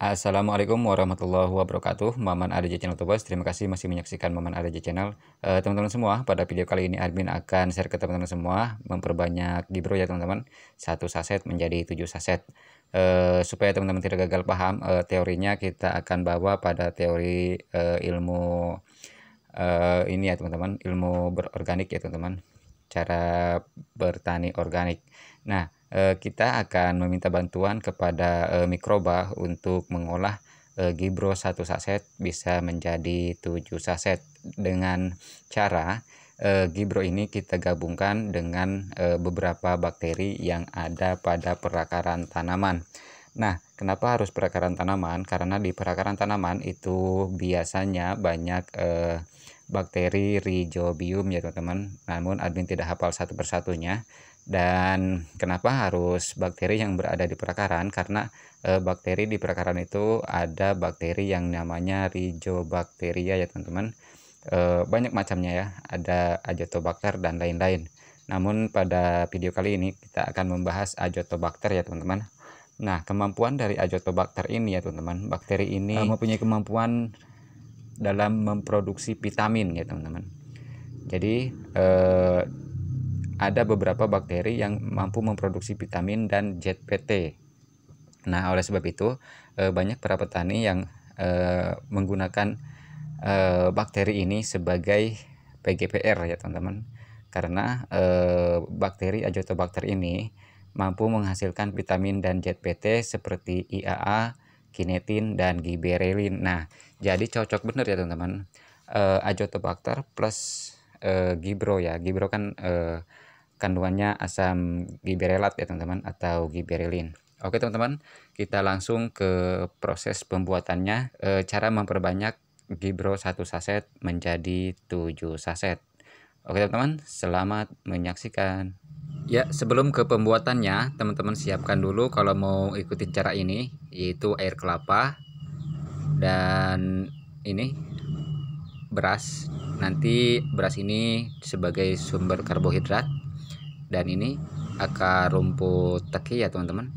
Assalamualaikum warahmatullahi wabarakatuh Maman ADJ Channel Tobas Terima kasih masih menyaksikan Maman ADJ Channel eh, Teman-teman semua pada video kali ini admin akan share ke teman-teman semua Memperbanyak di ya teman-teman Satu saset menjadi tujuh saset uh, Supaya teman-teman tidak gagal paham uh, Teorinya kita akan bawa pada teori uh, ilmu uh, Ini ya teman-teman Ilmu berorganik ya teman-teman Cara bertani organik Nah Eh, kita akan meminta bantuan kepada eh, mikroba untuk mengolah eh, gibro satu saset bisa menjadi tujuh saset dengan cara gibro ini kita gabungkan dengan beberapa bakteri yang ada pada perakaran tanaman. Nah, kenapa harus perakaran tanaman? Karena di perakaran tanaman itu biasanya banyak bakteri rhizobium, ya teman-teman. Namun admin tidak hafal satu persatunya dan kenapa harus bakteri yang berada di perakaran karena e, bakteri di perakaran itu ada bakteri yang namanya rhizobacteria ya teman-teman e, banyak macamnya ya ada azotobacter dan lain-lain namun pada video kali ini kita akan membahas azotobacter ya teman-teman nah kemampuan dari azotobacter ini ya teman-teman bakteri ini mempunyai kemampuan dalam memproduksi vitamin ya teman-teman jadi e, ada beberapa bakteri yang mampu memproduksi vitamin dan ZPT. Nah, oleh sebab itu eh, banyak para petani yang eh, menggunakan eh, bakteri ini sebagai PGPR ya teman-teman. Karena bakteri Azotobacter ini mampu menghasilkan vitamin dan ZPT seperti IAA, kinetin dan giberelin. Nah, jadi cocok benar ya teman-teman. Azotobacter plus gibro ya. Gibro kan kandungannya asam giberelat ya teman-teman atau giberelin. Oke teman-teman, kita langsung ke proses pembuatannya. E, cara memperbanyak gibro 1 saset menjadi 7 saset. Oke teman-teman, selamat menyaksikan. Ya, sebelum ke pembuatannya, teman-teman siapkan dulu kalau mau ikuti cara ini, yaitu air kelapa dan ini beras. Nanti beras ini sebagai sumber karbohidrat dan ini akar rumput teki ya teman-teman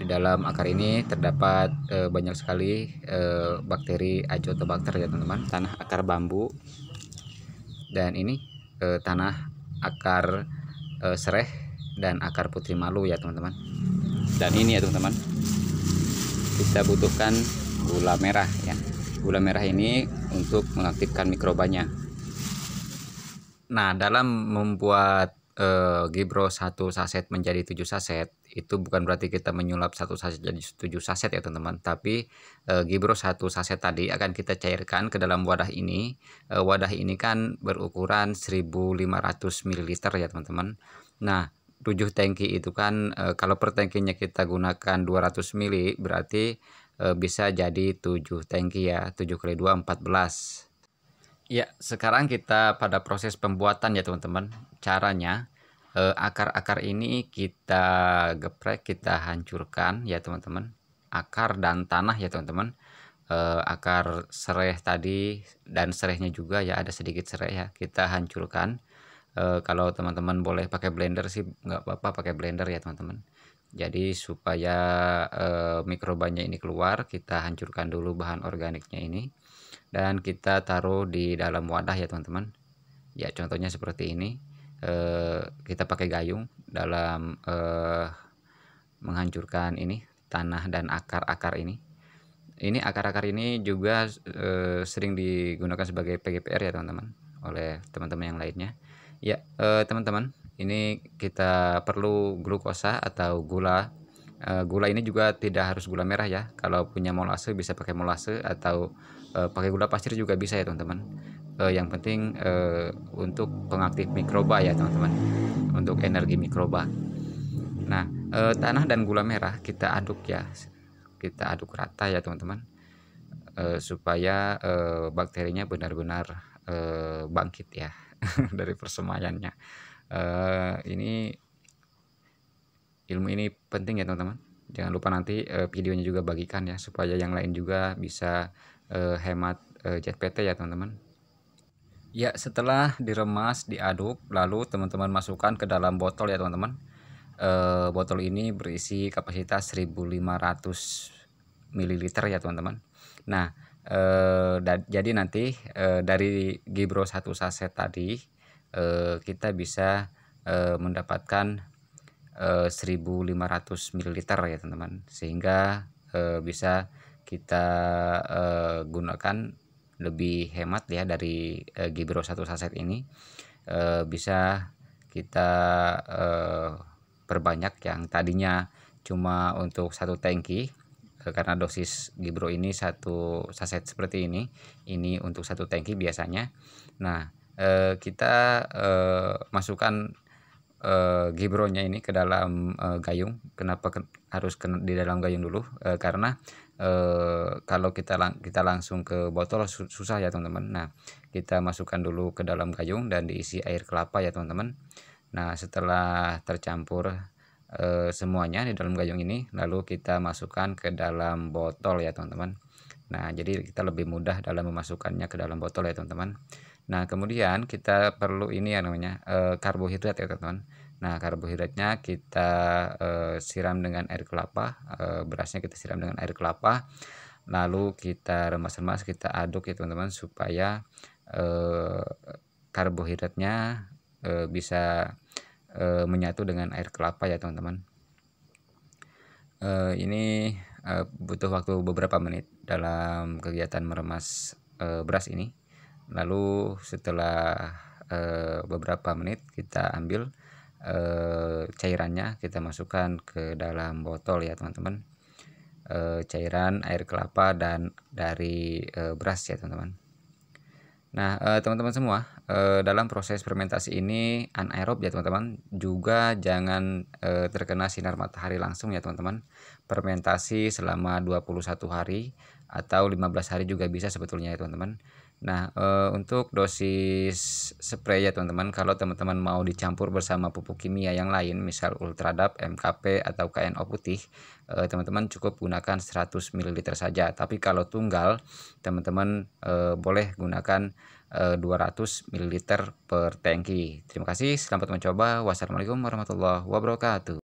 di dalam akar ini terdapat e, banyak sekali e, bakteri ya teman-teman tanah akar bambu dan ini e, tanah akar e, sereh dan akar putri malu ya teman-teman dan ini ya teman-teman kita butuhkan gula merah ya gula merah ini untuk mengaktifkan mikrobanya Nah, dalam membuat eh, Gibro satu saset menjadi tujuh saset, itu bukan berarti kita menyulap satu saset jadi tujuh saset ya teman-teman, tapi eh, Gibro satu saset tadi akan kita cairkan ke dalam wadah ini. Eh, wadah ini kan berukuran 1500 ml ya teman-teman. Nah, tujuh tangki itu kan uh, kalau per tangkinya kita gunakan 200 ml berarti eh, bisa jadi tujuh tangki ya, tujuh kali dua empat belas Ya, sekarang kita pada proses pembuatan ya teman-teman. Caranya eh, akar-akar eh, ini kita geprek, kita hancurkan ya teman-teman. Akar dan tanah ya teman-teman. Eh, akar serai tadi dan serehnya juga ya ada sedikit serai ya kita hancurkan. Eh, kalau teman-teman boleh pakai blender sih nggak apa-apa pakai blender ya teman-teman. Jadi supaya eh, mikrobanya ini keluar kita hancurkan dulu bahan organiknya ini dan kita taruh di dalam wadah ya teman-teman ya contohnya seperti ini eh, kita pakai gayung dalam eh, menghancurkan ini tanah dan akar-akar ini ini akar-akar ini juga eh, sering digunakan sebagai PGPR ya teman-teman oleh teman-teman yang lainnya ya eh, teman-teman ini kita perlu glukosa atau gula Eh, gula ini juga tidak harus gula merah ya. Kalau punya molase bisa pakai molase atau uh, pakai gula pasir juga bisa ya teman-teman. Uh, yang penting uh, untuk pengaktif mikroba ya teman-teman. Untuk energi mikroba. Nah uh, tanah dan gula merah kita aduk ya. Kita aduk rata ya teman-teman. Uh, supaya uh, bakterinya benar-benar uh, bangkit ya dari persemaiannya. Uh, ini ilmu ini penting ya teman-teman jangan lupa nanti uh, videonya juga bagikan ya supaya yang lain juga bisa uh, hemat uh, eh, JPT ya teman-teman ya setelah diremas diaduk lalu teman-teman masukkan ke dalam botol ya teman-teman uh, botol ini berisi kapasitas 1500 ml ya teman-teman nah uh, jadi nanti uh, dari Gibro 1 saset tadi uh, kita bisa mendapatkan 1500 eh, ml ya teman-teman sehingga eh, bisa kita eh, gunakan lebih hemat ya dari eh, Gibro 1 saset ini eh, bisa kita eh, perbanyak yang tadinya cuma untuk satu tangki eh, karena dosis Gibro ini satu saset seperti ini ini untuk satu tangki biasanya nah eh, kita eh, masukkan uh, gibronya ini ke dalam uh, gayung. Kenapa ke, harus ke, di dalam gayung dulu? Uh, karena uh, kalau kita lang kita langsung ke botol susah ya teman-teman. Nah kita masukkan dulu ke dalam gayung dan diisi air kelapa ya teman-teman. Nah setelah tercampur uh, semuanya di dalam gayung ini, lalu kita masukkan ke dalam botol ya teman-teman. Nah, jadi kita lebih mudah dalam memasukkannya ke dalam botol ya, teman-teman. Nah, kemudian kita perlu ini ya namanya e, karbohidrat ya, teman-teman. Nah, karbohidratnya kita e, siram dengan air kelapa, e, eh, berasnya kita siram dengan air kelapa. Lalu kita remas-remas, kita aduk ya, teman-teman, supaya e, karbohidratnya e, bisa e, menyatu dengan air kelapa ya, teman-teman. E, ini Eh, butuh waktu beberapa menit dalam kegiatan meremas uh, beras ini. Lalu setelah uh, beberapa menit kita ambil uh, cairannya, kita masukkan ke dalam botol ya teman-teman. Uh, cairan air kelapa dan dari uh, beras ya teman-teman. Nah, eh, teman-teman semua, eh, dalam proses fermentasi ini anaerob ya teman-teman, juga jangan eh, terkena sinar matahari langsung ya teman-teman. Fermentasi selama 21 hari atau 15 hari juga bisa sebetulnya ya teman-teman. Nah, e, untuk dosis spray ya teman-teman, kalau teman-teman mau dicampur bersama pupuk kimia yang lain, misal Ultradap, MKP atau KNO putih, eh, teman-teman cukup gunakan 100 ml saja. Tapi kalau tunggal, teman-teman e, boleh gunakan e, 200 ml per tangki. Terima kasih, selamat mencoba. Wassalamualaikum warahmatullahi wabarakatuh.